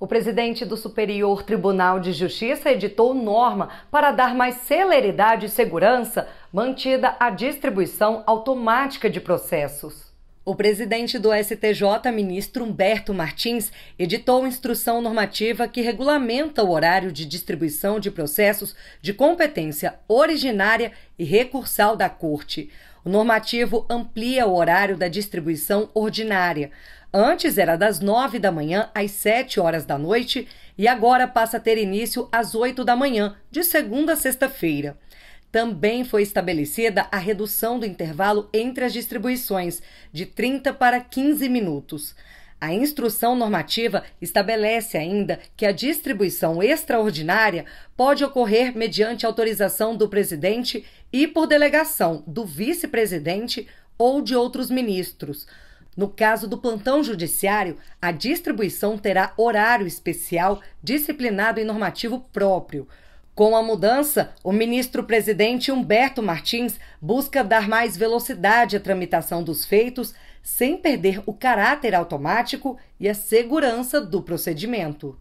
O presidente do Superior Tribunal de Justiça editou norma para dar mais celeridade e segurança mantida a distribuição automática de processos. O presidente do STJ, ministro Humberto Martins, editou instrução normativa que regulamenta o horário de distribuição de processos de competência originária e recursal da Corte. O normativo amplia o horário da distribuição ordinária. Antes era das 9 da manhã às 7 horas da noite e agora passa a ter início às 8 da manhã, de segunda a sexta-feira. Também foi estabelecida a redução do intervalo entre as distribuições, de 30 para 15 minutos. A instrução normativa estabelece ainda que a distribuição extraordinária pode ocorrer mediante autorização do presidente e por delegação do vice-presidente ou de outros ministros. No caso do plantão judiciário, a distribuição terá horário especial disciplinado em normativo próprio. Com a mudança, o ministro-presidente Humberto Martins busca dar mais velocidade à tramitação dos feitos, sem perder o caráter automático e a segurança do procedimento.